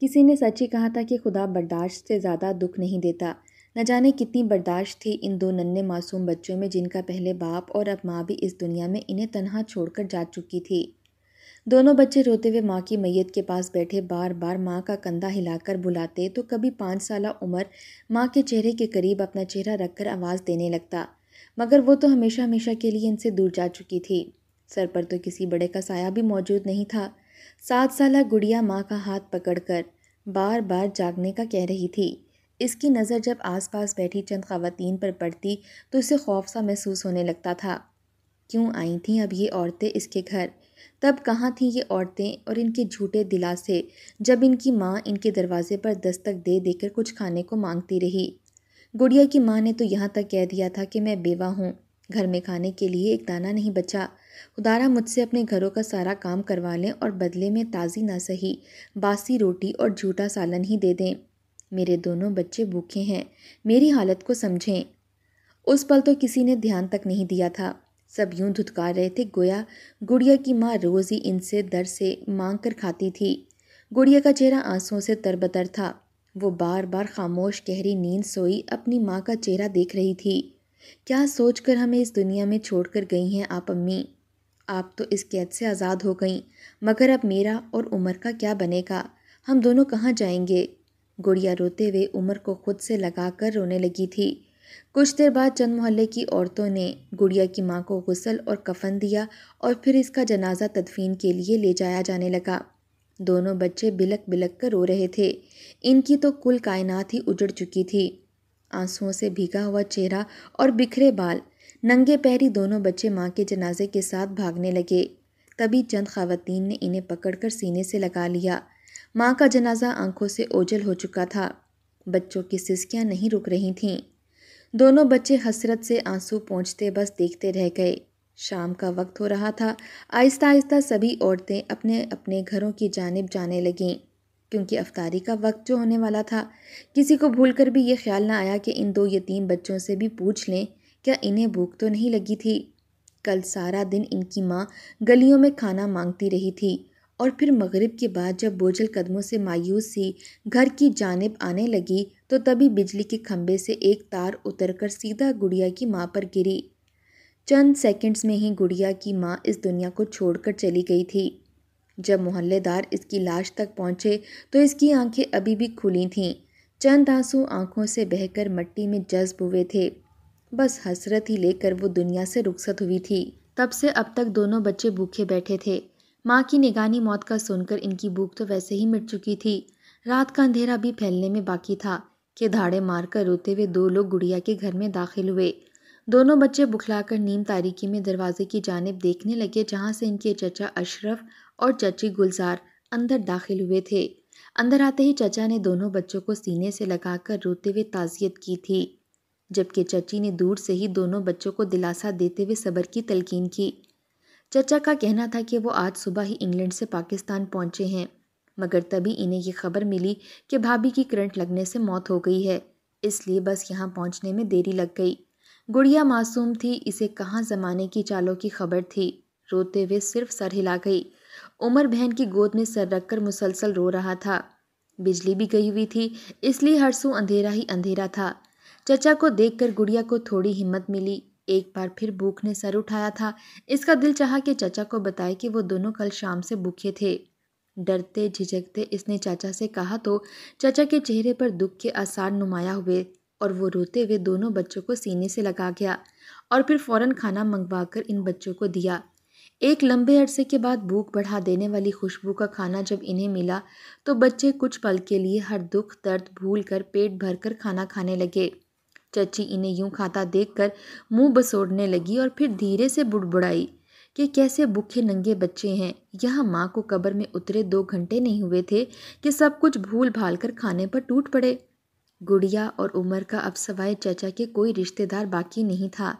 किसी ने सच ही कहा था कि खुदा बर्दाश्त से ज़्यादा दुख नहीं देता न जाने कितनी बर्दाश्त थी इन दो नन्हे मासूम बच्चों में जिनका पहले बाप और अब माँ भी इस दुनिया में इन्हें तनहा छोड़कर जा चुकी थी दोनों बच्चे रोते हुए माँ की मैयत के पास बैठे बार बार माँ का कंधा हिलाकर बुलाते तो कभी पाँच साल उम्र माँ के चेहरे के करीब अपना चेहरा रखकर आवाज़ देने लगता मगर वो तो हमेशा हमेशा के लिए इनसे दूर जा चुकी थी सर पर तो किसी बड़े का साया भी मौजूद नहीं था सात साल गुड़िया माँ का हाथ पकड़कर बार बार जागने का कह रही थी इसकी नज़र जब आसपास बैठी चंद खातन पर पड़ती तो इसे खौफ सा महसूस होने लगता था क्यों आई थीं अब ये औरतें इसके घर तब कहाँ थीं ये औरतें और इनके झूठे दिलासे जब इनकी माँ इनके दरवाजे पर दस्तक दे देकर कुछ खाने को मांगती रही गुड़िया की माँ ने तो यहाँ तक कह दिया था कि मैं बेवा हूँ घर में खाने के लिए एक दाना नहीं बचा खुदारा मुझसे अपने घरों का सारा काम करवा लें और बदले में ताज़ी ना सही बासी रोटी और झूठा सालन ही दे दें मेरे दोनों बच्चे भूखे हैं मेरी हालत को समझें उस पल तो किसी ने ध्यान तक नहीं दिया था सब यूं धुतकार रहे थे गोया गुड़िया की माँ रोज़ ही इनसे दर से मांग कर खाती थी गुड़िया का चेहरा आंसुओं से तरबतर था वो बार बार खामोश गहरी नींद सोई अपनी माँ का चेहरा देख रही थी क्या सोचकर हमें इस दुनिया में छोड़कर गई हैं आप अम्मी आप तो इस कैद से आज़ाद हो गई मगर अब मेरा और उमर का क्या बनेगा हम दोनों कहाँ जाएंगे गुड़िया रोते हुए उमर को खुद से लगा कर रोने लगी थी कुछ देर बाद चंद मोहल्ले की औरतों ने गुड़िया की माँ को गुसल और कफन दिया और फिर इसका जनाजा तदफीन के लिए ले जाया जाने लगा दोनों बच्चे बिलक बिलक कर रो रहे थे इनकी तो कुल कायनात ही उजड़ चुकी थी आंसुओं से भीगा हुआ चेहरा और बिखरे बाल नंगे पैरी दोनों बच्चे माँ के जनाजे के साथ भागने लगे तभी चंद खातन ने इन्हें पकड़कर सीने से लगा लिया माँ का जनाजा आंखों से ओझल हो चुका था बच्चों की सिसकियाँ नहीं रुक रही थीं दोनों बच्चे हसरत से आंसू पहुँचते बस देखते रह गए शाम का वक्त हो रहा था आहिस्ता आहिस्ता सभी औरतें अपने अपने घरों की जानब जाने लगीं क्योंकि अफ्तारी का वक्त जो होने वाला था किसी को भूलकर भी ये ख्याल ना आया कि इन दो यतीम बच्चों से भी पूछ लें क्या इन्हें भूख तो नहीं लगी थी कल सारा दिन इनकी माँ गलियों में खाना मांगती रही थी और फिर मगरिब के बाद जब बोझल कदमों से मायूस सी घर की जानब आने लगी तो तभी बिजली के खंभे से एक तार उतरकर सीधा गुड़िया की माँ पर गिरी चंद सेकंड्स में ही गुड़िया की माँ इस दुनिया को छोड़कर चली गई थी जब मोहल्लेदार इसकी लाश तक पहुँचे तो इसकी आंखें अभी भी खुली थीं चंद आंसू आंखों से बहकर मट्टी में जज्ब हुए थे बस हसरत ही लेकर वो दुनिया से रुखसत हुई थी तब से अब तक दोनों बच्चे भूखे बैठे थे माँ की निगानी मौत का सुनकर इनकी भूख तो वैसे ही मिट चुकी थी रात का अंधेरा भी फैलने में बाकी था कि धाड़े मारकर रोते हुए दो लोग गुड़िया के घर में दाखिल हुए दोनों बच्चे बुखलाकर नीम तारीकी में दरवाजे की जानब देखने लगे जहाँ से इनके चचा अशरफ और चची गुलजार अंदर दाखिल हुए थे अंदर आते ही चचा ने दोनों बच्चों को सीने से लगाकर रोते हुए ताज़ियत की थी जबकि चची ने दूर से ही दोनों बच्चों को दिलासा देते हुए सबर की तलकीन की चचा का कहना था कि वो आज सुबह ही इंग्लैंड से पाकिस्तान पहुंचे हैं मगर तभी इन्हें ये खबर मिली कि भाभी की करंट लगने से मौत हो गई है इसलिए बस यहाँ पहुँचने में देरी लग गई गुड़िया मासूम थी इसे कहाँ ज़माने की चालों की खबर थी रोते हुए सिर्फ सर हिला गई उमर बहन की गोद में सर रखकर मुसलसल रो रहा था बिजली भी गई हुई थी इसलिए हर सू अंधेरा ही अंधेरा था चचा को देखकर गुड़िया को थोड़ी हिम्मत मिली एक बार फिर भूख ने सर उठाया था इसका दिल चाहा कि चचा को बताए कि वो दोनों कल शाम से भूखे थे डरते झिझकते इसने चाचा से कहा तो चाचा के चेहरे पर दुख के आसार नुमाया हुए और वो रोते हुए दोनों बच्चों को सीने से लगा गया और फिर फौरन खाना मंगवा कर इन बच्चों को दिया एक लंबे अरसे के बाद भूख बढ़ा देने वाली खुशबू का खाना जब इन्हें मिला तो बच्चे कुछ पल के लिए हर दुख दर्द भूल कर पेट भर कर खाना खाने लगे चची इन्हें यूं खाता देखकर मुंह बसोड़ने लगी और फिर धीरे से बुड़बुड़ाई कि कैसे भूखे नंगे बच्चे हैं यहाँ माँ को कब्र में उतरे दो घंटे नहीं हुए थे कि सब कुछ भूल भाल कर खाने पर टूट पड़े गुड़िया और उमर का अब सवाए चाचा के कोई रिश्तेदार बाकी नहीं था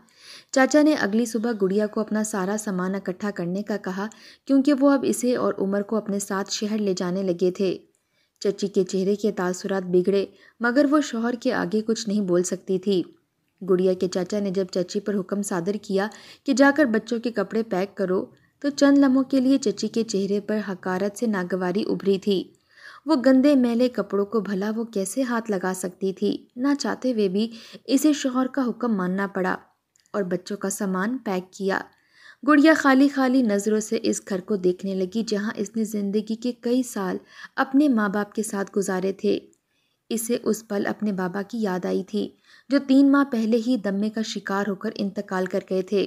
चाचा ने अगली सुबह गुड़िया को अपना सारा सामान इकट्ठा करने का कहा क्योंकि वो अब इसे और उमर को अपने साथ शहर ले जाने लगे थे चची के चेहरे के तासुरात बिगड़े मगर वो शोहर के आगे कुछ नहीं बोल सकती थी गुड़िया के चाचा ने जब चची पर हुक्म सादर किया कि जाकर बच्चों के कपड़े पैक करो तो चंद लम्हों के लिए चची के चेहरे पर हकारत से नागवारी उभरी थी वो गंदे मैले कपड़ों को भला वो कैसे हाथ लगा सकती थी ना चाहते हुए भी इसे शोहर का हुक्म मानना पड़ा और बच्चों का सामान पैक किया गुड़िया खाली खाली नज़रों से इस घर को देखने लगी जहाँ इसने ज़िंदगी के कई साल अपने माँ बाप के साथ गुजारे थे इसे उस पल अपने बाबा की याद आई थी जो तीन माह पहले ही दम्मे का शिकार होकर इंतकाल कर गए थे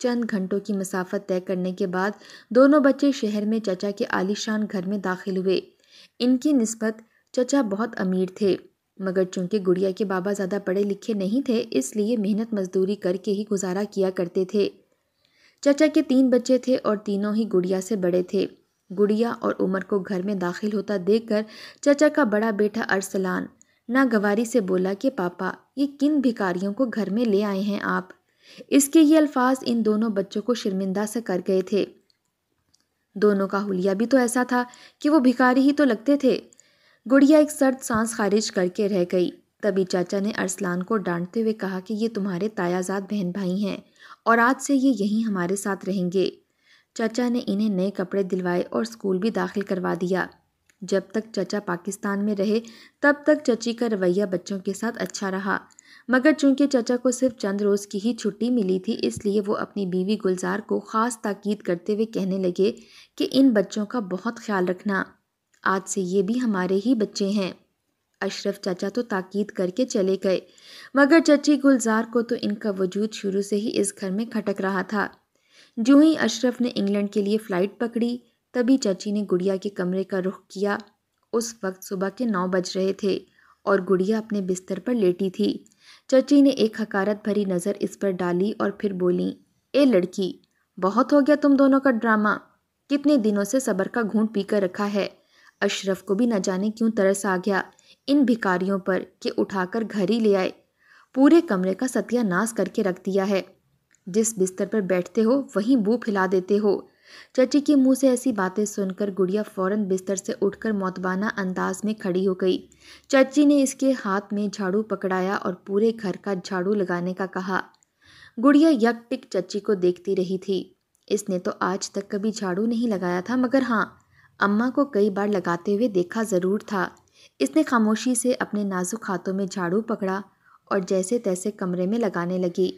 चंद घंटों की मसाफत तय करने के बाद दोनों बच्चे शहर में चचा के आलीशान घर में दाखिल हुए इनकी नस्बत चचा बहुत अमीर थे मगर चूंकि गुड़िया के बाबा ज़्यादा पढ़े लिखे नहीं थे इसलिए मेहनत मजदूरी करके ही गुजारा किया करते थे चाचा के तीन बच्चे थे और तीनों ही गुड़िया से बड़े थे गुड़िया और उमर को घर में दाखिल होता देखकर चाचा का बड़ा बेटा अरसलान नागवारी से बोला कि पापा ये किन भिकारियों को घर में ले आए हैं आप इसके ये अल्फाज इन दोनों बच्चों को शर्मिंदा से कर गए थे दोनों का हुलिया भी तो ऐसा था कि वो भिकारी ही तो लगते थे गुड़िया एक सर्द सांस खारिज करके रह गई तभी चाचा ने अरसलान को डांटते हुए कहा कि ये तुम्हारे तायाजात बहन भाई हैं और आज से ये यहीं हमारे साथ रहेंगे चाचा ने इन्हें नए कपड़े दिलवाए और स्कूल भी दाखिल करवा दिया जब तक चचा पाकिस्तान में रहे तब तक चची का रवैया बच्चों के साथ अच्छा रहा मगर चूंकि चाचा को सिर्फ चंद रोज़ की ही छुट्टी मिली थी इसलिए वो अपनी बीवी गुलजार को ख़ास ताकीद करते हुए कहने लगे कि इन बच्चों का बहुत ख्याल रखना आज से ये भी हमारे ही बच्चे हैं अशरफ चाचा तो ताकीद करके चले गए मगर चची गुलजार को तो इनका वजूद शुरू से ही इस घर में खटक रहा था जो ही अशरफ ने इंग्लैंड के लिए फ़्लाइट पकड़ी तभी चची ने गुड़िया के कमरे का रुख किया उस वक्त सुबह के नौ बज रहे थे और गुड़िया अपने बिस्तर पर लेटी थी चची ने एक हकारत भरी नज़र इस पर डाली और फिर बोली ए लड़की बहुत हो गया तुम दोनों का ड्रामा कितने दिनों से सबर का घूंट पी कर रखा है अशरफ को भी न जाने क्यों तरस आ गया इन भिकारियों पर कि उठाकर घर ही ले आए पूरे कमरे का सत्यानाश करके रख दिया है जिस बिस्तर पर बैठते हो वहीं बू फैला देते हो चची के मुंह से ऐसी बातें सुनकर गुड़िया फौरन बिस्तर से उठकर मौतबाना अंदाज में खड़ी हो गई चची ने इसके हाथ में झाड़ू पकड़ाया और पूरे घर का झाड़ू लगाने का कहा गुड़िया यकटिक चची को देखती रही थी इसने तो आज तक कभी झाड़ू नहीं लगाया था मगर हाँ अम्मा को कई बार लगाते हुए देखा ज़रूर था इसने खामोशी से अपने नाजुक हाथों में झाड़ू पकड़ा और जैसे तैसे कमरे में लगाने लगी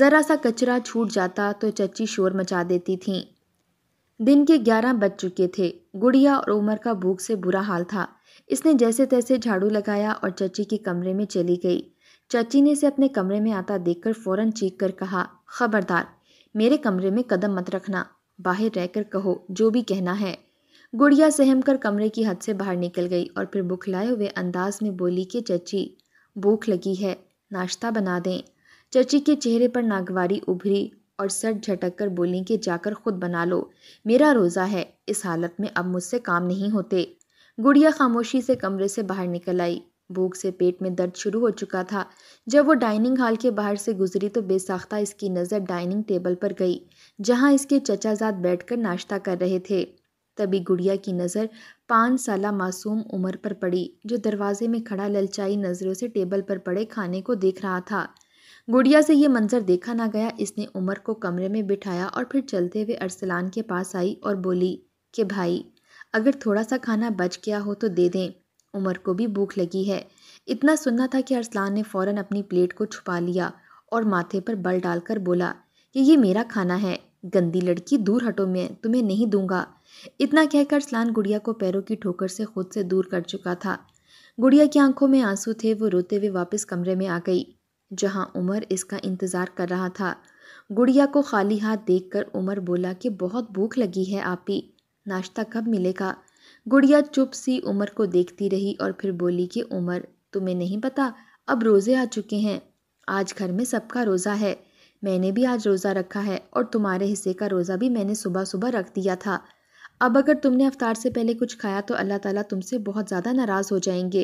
ज़रा सा कचरा छूट जाता तो चच्ची शोर मचा देती थीं दिन के ग्यारह बज चुके थे गुड़िया और उमर का भूख से बुरा हाल था इसने जैसे तैसे झाड़ू लगाया और चची के कमरे में चली गई चची ने इसे अपने कमरे में आता देखकर फौरन चीख कर कहा खबरदार मेरे कमरे में कदम मत रखना बाहर रहकर कहो जो भी कहना है गुड़िया सहम कर कमरे की हद से बाहर निकल गई और फिर बुखलाए हुए अंदाज में बोली कि चची भूख लगी है नाश्ता बना दें चची के चेहरे पर नागवारी उभरी और सर झटक कर बोली कि जाकर खुद बना लो मेरा रोज़ा है इस हालत में अब मुझसे काम नहीं होते गुड़िया खामोशी से कमरे से बाहर निकल आई भूख से पेट में दर्द शुरू हो चुका था जब वो डाइनिंग हॉल के बाहर से गुजरी तो बेसाख्ता इसकी नज़र डाइनिंग टेबल पर गई जहाँ इसके चचाजाद बैठकर नाश्ता कर रहे थे तभी गुड़िया की नज़र पाँच साल मासूम उम्र पर पड़ी जो दरवाजे में खड़ा ललचाई नज़रों से टेबल पर पड़े खाने को देख रहा था गुड़िया से ये मंजर देखा ना गया इसने उमर को कमरे में बिठाया और फिर चलते हुए अरसलान के पास आई और बोली कि भाई अगर थोड़ा सा खाना बच गया हो तो दे दें उमर को भी भूख लगी है इतना सुनना था कि अरसलान ने फ़ौरन अपनी प्लेट को छुपा लिया और माथे पर बल डालकर बोला कि ये मेरा खाना है गंदी लड़की दूर हटो मैं तुम्हें नहीं दूंगा इतना कहकर स्लान गुड़िया को पैरों की ठोकर से खुद से दूर कर चुका था गुड़िया की आंखों में आंसू थे वो रोते हुए वापस कमरे में आ गई जहां उमर इसका इंतज़ार कर रहा था गुड़िया को खाली हाथ देखकर उमर बोला कि बहुत भूख लगी है आप ही नाश्ता कब मिलेगा गुड़िया चुप सी उमर को देखती रही और फिर बोली कि उमर तुम्हें नहीं पता अब रोज़े आ चुके हैं आज घर में सबका रोज़ा है मैंने भी आज रोज़ा रखा है और तुम्हारे हिस्से का रोज़ा भी मैंने सुबह सुबह रख दिया था अब अगर तुमने अवतार से पहले कुछ खाया तो अल्लाह ताला तुमसे बहुत ज़्यादा नाराज़ हो जाएंगे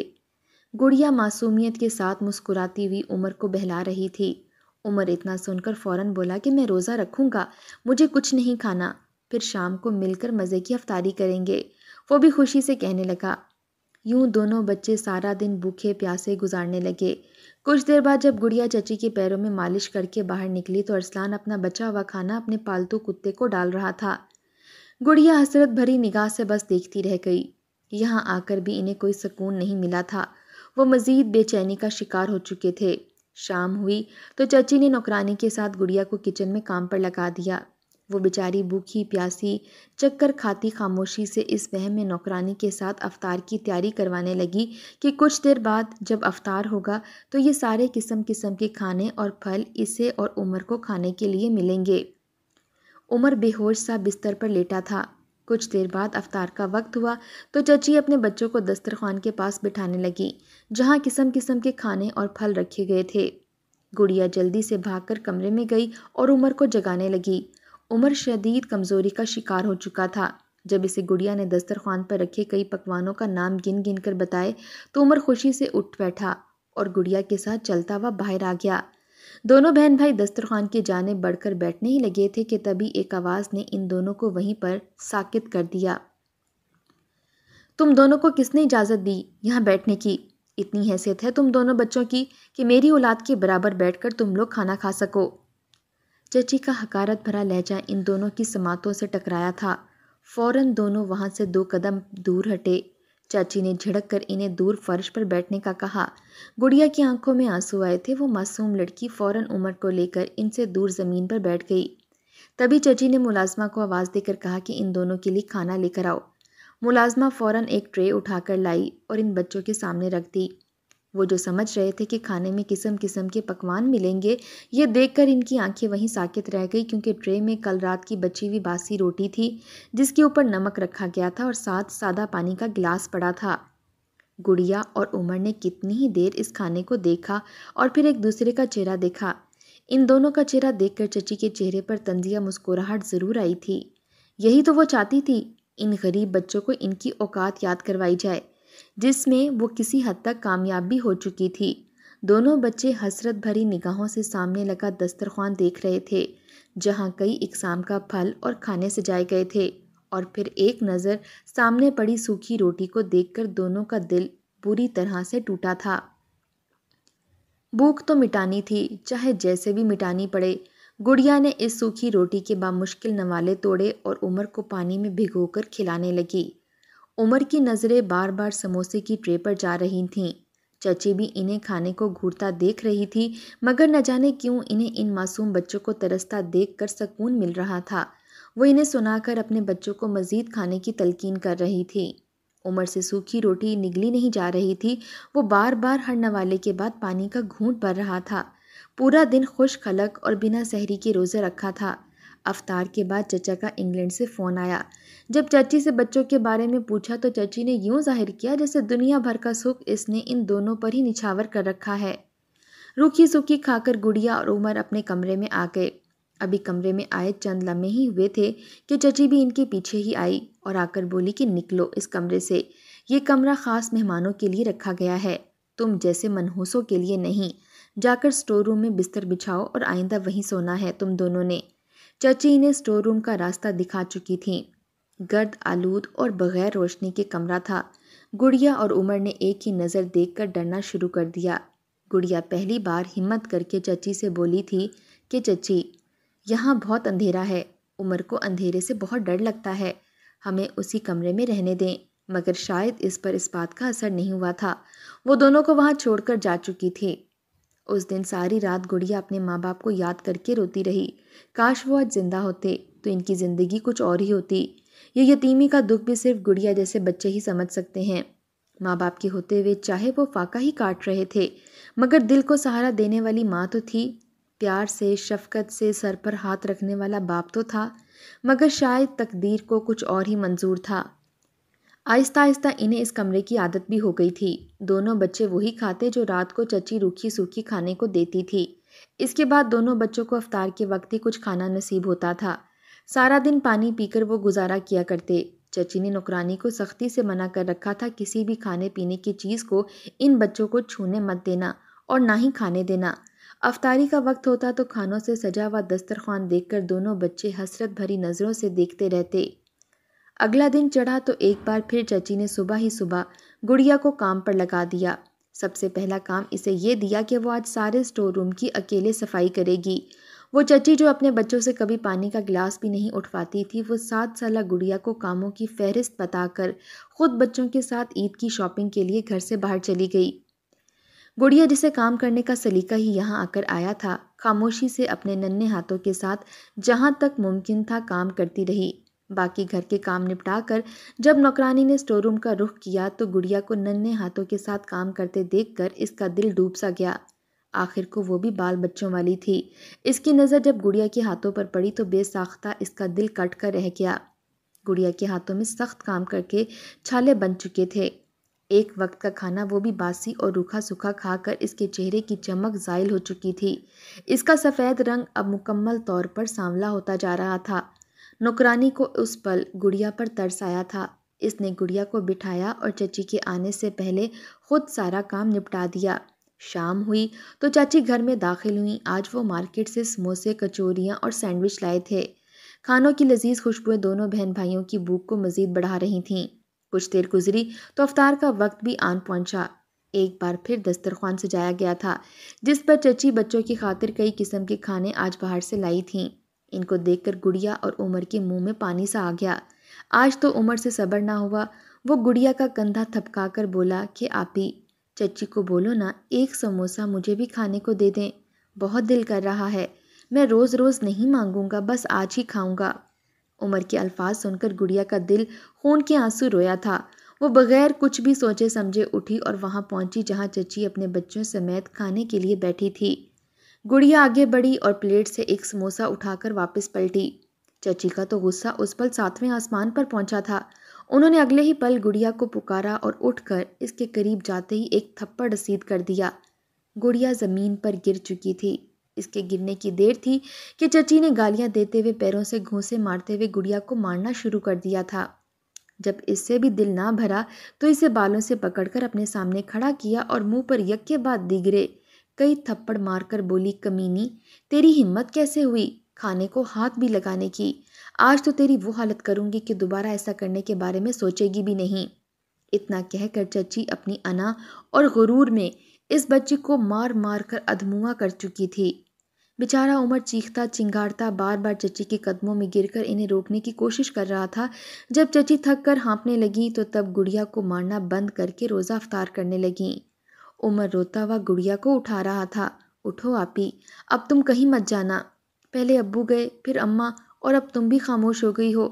गुड़िया मासूमियत के साथ मुस्कुराती हुई उमर को बहला रही थी उमर इतना सुनकर फ़ौरन बोला कि मैं रोज़ा रखूँगा मुझे कुछ नहीं खाना फिर शाम को मिलकर मज़े की अफ्तारी करेंगे वो भी खुशी से कहने लगा यूं दोनों बच्चे सारा दिन भूखे प्यासे गुजारने लगे कुछ देर बाद जब गुड़िया चची के पैरों में मालिश करके बाहर निकली तो अरसलान अपना बचा हुआ खाना अपने पालतू कुत्ते को डाल रहा था गुड़िया हसरत भरी निगाह से बस देखती रह गई यहाँ आकर भी इन्हें कोई सुकून नहीं मिला था वो मज़ीद बेचैनी का शिकार हो चुके थे शाम हुई तो चची ने नौकरानी के साथ गुड़िया को किचन में काम पर लगा दिया वो बेचारी भूखी प्यासी चक्कर खाती खामोशी से इस वहम में नौकरानी के साथ अवतार की तैयारी करवाने लगी कि कुछ देर बाद जब अवतार होगा तो ये सारे किस्म किस्म के खाने और फल इसे और उमर को खाने के लिए मिलेंगे उमर बेहोश सा बिस्तर पर लेटा था कुछ देर बाद अफ्तार का वक्त हुआ तो चची अपने बच्चों को दस्तरखान के पास बिठाने लगी जहाँ किस्म किस्म के खाने और फल रखे गए थे गुड़िया जल्दी से भागकर कमरे में गई और उमर को जगाने लगी उमर शदीद कमज़ोरी का शिकार हो चुका था जब इसे गुड़िया ने दस्तरखान पर रखे कई पकवानों का नाम गिन गिन कर बताए तो उमर खुशी से उठ बैठा और गुड़िया के साथ चलता हुआ बाहर आ गया दोनों बहन भाई दस्तरखान की जाने बढ़कर बैठने ही लगे थे कि तभी एक आवाज़ ने इन दोनों को वहीं पर साकित कर दिया तुम दोनों को किसने इजाज़त दी यहाँ बैठने की इतनी हैसियत है तुम दोनों बच्चों की कि मेरी औलाद के बराबर बैठकर तुम लोग खाना खा सको चची का हकारत भरा लहजा इन दोनों की समातों से टकराया था फौरन दोनों वहाँ से दो कदम दूर हटे चाची ने झिड़क कर इन्हें दूर फर्श पर बैठने का कहा गुड़िया की आंखों में आंसू आए थे वो मासूम लड़की फ़ौरन उमर को लेकर इनसे दूर ज़मीन पर बैठ गई तभी चाची ने मुलाजमा को आवाज़ देकर कहा कि इन दोनों के लिए खाना लेकर आओ मुलाजमा फ़ौरन एक ट्रे उठाकर लाई और इन बच्चों के सामने रख दी वो जो समझ रहे थे कि खाने में किस्म किस्म के पकवान मिलेंगे ये देखकर इनकी आंखें वहीं साकित रह गई क्योंकि ट्रे में कल रात की बची हुई बासी रोटी थी जिसके ऊपर नमक रखा गया था और साथ सादा पानी का गिलास पड़ा था गुड़िया और उमर ने कितनी ही देर इस खाने को देखा और फिर एक दूसरे का चेहरा देखा इन दोनों का चेहरा देखकर चची के चेहरे पर तंजिया मुस्कुराहट ज़रूर आई थी यही तो वो चाहती थी इन गरीब बच्चों को इनकी औकात याद करवाई जाए जिसमें वो किसी हद तक कामयाब भी हो चुकी थी दोनों बच्चे हसरत भरी निगाहों से सामने लगा दस्तरखान देख रहे थे जहाँ कई इकसाम का फल और खाने सजाए गए थे और फिर एक नज़र सामने पड़ी सूखी रोटी को देखकर दोनों का दिल बुरी तरह से टूटा था भूख तो मिटानी थी चाहे जैसे भी मिटानी पड़े गुड़िया ने इस सूखी रोटी के बामुश्किल नवाले तोड़े और उमर को पानी में भिगोकर खिलाने लगी उमर की नज़रें बार बार समोसे की ट्रे पर जा रही थीं चची भी इन्हें खाने को घूरता देख रही थी मगर न जाने क्यों इन्हें इन मासूम बच्चों को तरसता देख कर सुकून मिल रहा था वो इन्हें सुनाकर अपने बच्चों को मज़ीद खाने की तलकीन कर रही थी उमर से सूखी रोटी निगली नहीं जा रही थी वो बार बार हर नवाले के बाद पानी का घूंट भर रहा था पूरा दिन खुश खलक और बिना सहरी के रोज़े रखा था अवतार के बाद चचा का इंग्लैंड से फ़ोन आया जब चाची से बच्चों के बारे में पूछा तो चाची ने यूँ जाहिर किया जैसे दुनिया भर का सुख इसने इन दोनों पर ही निछावर कर रखा है रूखी सूखी खाकर गुड़िया और उमर अपने कमरे में आ गए अभी कमरे में आए चंद लम्हे ही हुए थे कि चची भी इनके पीछे ही आई और आकर बोली कि निकलो इस कमरे से ये कमरा ख़ास मेहमानों के लिए रखा गया है तुम जैसे मनहूसों के लिए नहीं जाकर स्टोर रूम में बिस्तर बिछाओ और आइंदा वहीं सोना है तुम दोनों ने चची इन्हें स्टोर रूम का रास्ता दिखा चुकी थी गर्द आलूद और बगैर रोशनी के कमरा था गुड़िया और उमर ने एक ही नज़र देखकर डरना शुरू कर दिया गुड़िया पहली बार हिम्मत करके चची से बोली थी कि चची यहाँ बहुत अंधेरा है उमर को अंधेरे से बहुत डर लगता है हमें उसी कमरे में रहने दें मगर शायद इस पर इस बात का असर नहीं हुआ था वो दोनों को वहाँ छोड़कर जा चुकी थी उस दिन सारी रात गुड़िया अपने माँ बाप को याद करके रोती रही काश वो आज जिंदा होते तो इनकी ज़िंदगी कुछ और ही होती ये यतीमी का दुख भी सिर्फ गुड़िया जैसे बच्चे ही समझ सकते हैं माँ बाप के होते हुए चाहे वो फाका ही काट रहे थे मगर दिल को सहारा देने वाली माँ तो थी प्यार से शफकत से सर पर हाथ रखने वाला बाप तो था मगर शायद तकदीर को कुछ और ही मंजूर था आहिस्ता आहिस्ता इन्हें इस कमरे की आदत भी हो गई थी दोनों बच्चे वही खाते जो रात को चची रूखी सूखी खाने को देती थी इसके बाद दोनों बच्चों को अवतार के वक्त ही कुछ खाना नसीब होता था सारा दिन पानी पीकर वो गुजारा किया करते चची ने नौकरानी को सख्ती से मना कर रखा था किसी भी खाने पीने की चीज़ को इन बच्चों को छूने मत देना और ना ही खाने देना अफतारी का वक्त होता तो खानों से सजा हुआ दस्तरखान देखकर दोनों बच्चे हसरत भरी नज़रों से देखते रहते अगला दिन चढ़ा तो एक बार फिर चची ने सुबह ही सुबह गुड़िया को काम पर लगा दिया सबसे पहला काम इसे ये दिया कि वो आज सारे स्टोर रूम की अकेले सफाई करेगी वो चची जो अपने बच्चों से कभी पानी का गिलास भी नहीं उठवाती थी वो सात साल गुड़िया को कामों की फहरिस्त बताकर खुद बच्चों के साथ ईद की शॉपिंग के लिए घर से बाहर चली गई गुड़िया जिसे काम करने का सलीका ही यहाँ आकर आया था खामोशी से अपने नन्हे हाथों के साथ जहाँ तक मुमकिन था काम करती रही बाकी घर के काम निपटा कर जब नौकरानी ने स्टोर रूम का रुख किया तो गुड़िया को नन्हे हाथों के साथ काम करते देखकर इसका दिल डूब सा गया आखिर को वो भी बाल बच्चों वाली थी इसकी नज़र जब गुड़िया के हाथों पर पड़ी तो बेसाख्ता इसका दिल कट कर रह गया गुड़िया के हाथों में सख्त काम करके छाले बन चुके थे एक वक्त का खाना वो भी बासी और रूखा सूखा खाकर इसके चेहरे की चमक जायल हो चुकी थी इसका सफ़ेद रंग अब मुकम्मल तौर पर सांवला होता जा रहा था नौकरानी को उस पल गुड़िया पर तरस आया था इसने गुड़िया को बिठाया और चची के आने से पहले खुद सारा काम निपटा दिया शाम हुई तो चाची घर में दाखिल हुई आज वो मार्केट से समोसे कचोरियाँ और सैंडविच लाए थे खानों की लजीज खुशबुएं दोनों बहन भाइयों की भूख को मज़ीद बढ़ा रही थीं कुछ देर गुजरी तो अवतार का वक्त भी आन पहुंचा एक बार फिर दस्तरखान सजाया गया था जिस पर चची बच्चों की खातिर कई किस्म के खाने आज बाहर से लाई थीं इनको देखकर गुड़िया और उमर के मुंह में पानी सा आ गया आज तो उमर से सबर ना हुआ वो गुड़िया का कंधा थपका कर बोला कि आप ही चच्ची को बोलो ना एक समोसा मुझे भी खाने को दे दें बहुत दिल कर रहा है मैं रोज़ रोज़ नहीं मांगूंगा बस आज ही खाऊंगा उमर के अल्फाज सुनकर गुड़िया का दिल खून के आंसू रोया था वो बगैर कुछ भी सोचे समझे उठी और वहाँ पहुँची जहाँ चची अपने बच्चों समेत खाने के लिए बैठी थी गुड़िया आगे बढ़ी और प्लेट से एक समोसा उठाकर वापस पलटी चची का तो गुस्सा उस पल सातवें आसमान पर पहुंचा था उन्होंने अगले ही पल गुड़िया को पुकारा और उठकर इसके करीब जाते ही एक थप्पड़ रसीद कर दिया गुड़िया ज़मीन पर गिर चुकी थी इसके गिरने की देर थी कि चची ने गालियां देते हुए पैरों से घोंसे मारते हुए गुड़िया को मारना शुरू कर दिया था जब इससे भी दिल ना भरा तो इसे बालों से पकड़कर अपने सामने खड़ा किया और मुंह पर यज्ञ बाद दिगरे गिरे कई थप्पड़ मारकर बोली कमीनी तेरी हिम्मत कैसे हुई खाने को हाथ भी लगाने की आज तो तेरी वो हालत करूंगी कि दोबारा ऐसा करने के बारे में सोचेगी भी नहीं इतना कहकर चची अपनी अना और गुरूर में इस बच्ची को मार मार कर अधमुआ कर चुकी थी बेचारा उमर चीखता चिंगारता बार बार चची के कदमों में गिरकर इन्हें रोकने की कोशिश कर रहा था जब चची थक कर हाँपने लगी तो तब गुड़िया को मारना बंद करके रोज़ा अफ्तार करने लगीं उमर रोता हुआ गुड़िया को उठा रहा था उठो आपी अब तुम कहीं मत जाना पहले अब्बू गए फिर अम्मा और अब तुम भी खामोश हो गई हो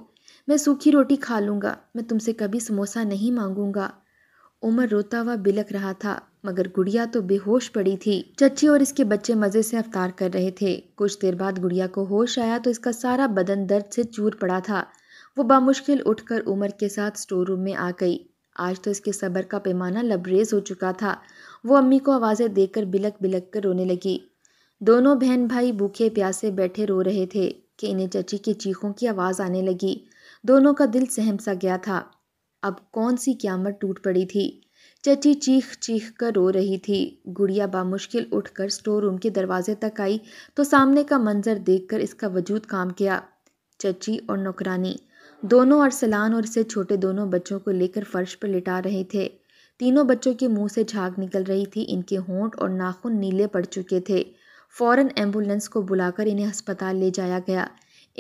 मैं सूखी रोटी खा लूँगा मैं तुमसे कभी समोसा नहीं मांगूंगा उमर रोता हुआ बिलख रहा था मगर गुड़िया तो बेहोश पड़ी थी चच्ची और इसके बच्चे मज़े से अवतार कर रहे थे कुछ देर बाद गुड़िया को होश आया तो इसका सारा बदन दर्द से चूर पड़ा था वो बामुश्किल उठकर उमर के साथ स्टोर रूम में आ गई आज तो इसके सब्र का पैमाना लबरेज हो चुका था वो अम्मी को आवाज़ें देकर बिलक बिलक कर रोने लगी दोनों बहन भाई भूखे प्यासे बैठे रो रहे थे कि इन्हें चची की चीखों की आवाज़ आने लगी दोनों का दिल सहम सा गया था अब कौन सी क्यामत टूट पड़ी थी चची चीख चीख कर रो रही थी गुड़िया बामुश्किल उठकर स्टोर रूम के दरवाजे तक आई तो सामने का मंजर देखकर इसका वजूद काम किया चची और नौकरानी दोनों अरसलान और इससे छोटे दोनों बच्चों को लेकर फर्श पर लिटा रहे थे तीनों बच्चों के मुंह से झाग निकल रही थी इनके होंठ और नाखून नीले पड़ चुके थे फ़ौरन एम्बुलेंस को बुलाकर इन्हें अस्पताल ले जाया गया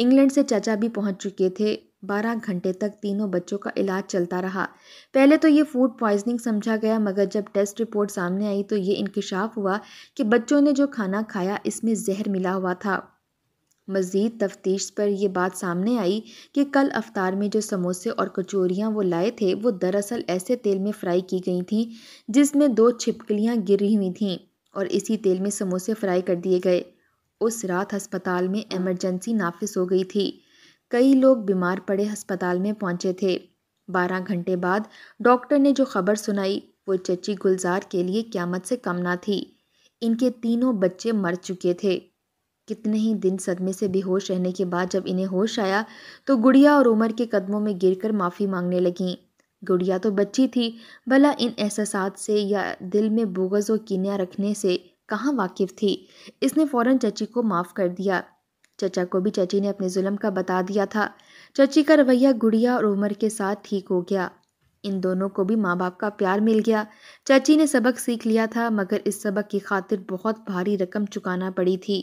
इंग्लैंड से चाचा भी पहुंच चुके थे बारह घंटे तक तीनों बच्चों का इलाज चलता रहा पहले तो ये फूड पॉइजनिंग समझा गया मगर जब टेस्ट रिपोर्ट सामने आई तो ये इंकशाफ हुआ कि बच्चों ने जो खाना खाया इसमें जहर मिला हुआ था मज़ीद तफ्तीश पर ये बात सामने आई कि कल अफ्तार में जो समोसे और कचौरियाँ वो लाए थे वो दरअसल ऐसे तेल में फ्राई की गई थी जिसमें दो छिपकलियाँ गिरी हुई थीं और इसी तेल में समोसे फ्राई कर दिए गए उस रात अस्पताल में एमरजेंसी नाफिस हो गई थी कई लोग बीमार पड़े अस्पताल में पहुंचे थे बारह घंटे बाद डॉक्टर ने जो खबर सुनाई वो चची गुलजार के लिए क्यामत से कम ना थी इनके तीनों बच्चे मर चुके थे कितने ही दिन सदमे से बेहोश रहने के बाद जब इन्हें होश आया तो गुड़िया और उमर के कदमों में गिरकर माफ़ी मांगने लगीं गुड़िया तो बच्ची थी भला इन एहसास से या दिल में बोगज और किनिया रखने से कहाँ वाकिफ थी इसने फ़ौरन चची को माफ़ कर दिया चचा को भी चची ने अपने जुल्म का बता दिया था चची का रवैया गुड़िया और उमर के साथ ठीक हो गया इन दोनों को भी माँ बाप का प्यार मिल गया चची ने सबक सीख लिया था मगर इस सबक की खातिर बहुत भारी रकम चुकाना पड़ी थी